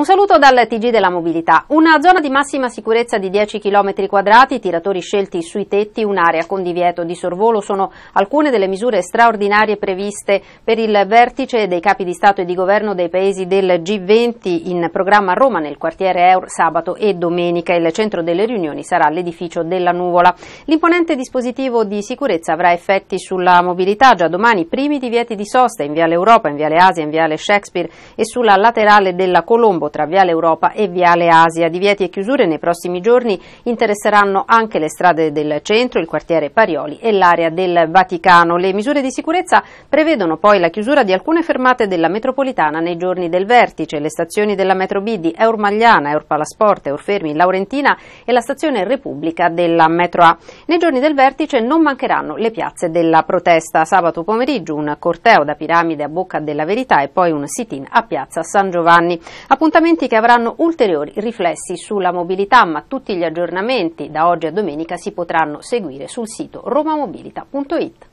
Un saluto dal TG della mobilità. Una zona di massima sicurezza di 10 km quadrati, tiratori scelti sui tetti, un'area con divieto di sorvolo sono alcune delle misure straordinarie previste per il vertice dei capi di Stato e di Governo dei paesi del G20 in programma a Roma nel quartiere Eur sabato e domenica. Il centro delle riunioni sarà l'edificio della Nuvola. L'imponente dispositivo di sicurezza avrà effetti sulla mobilità. Già domani primi divieti di sosta in Viale Europa, in Viale Asia, in Viale Shakespeare e sulla laterale della Colombo tra Viale Europa e Viale Asia. Divieti e chiusure nei prossimi giorni interesseranno anche le strade del centro, il quartiere Parioli e l'area del Vaticano. Le misure di sicurezza prevedono poi la chiusura di alcune fermate della metropolitana nei giorni del vertice, le stazioni della metro B di Eurmagliana, Eurpalasport, Eurfermi, Laurentina e la stazione Repubblica della metro A. Nei giorni del vertice non mancheranno le piazze della protesta. Sabato pomeriggio un corteo da piramide a Bocca della Verità e poi un sit-in a piazza San Giovanni. Appunto Appuntamenti che avranno ulteriori riflessi sulla mobilità, ma tutti gli aggiornamenti da oggi a domenica si potranno seguire sul sito romamobilita.it.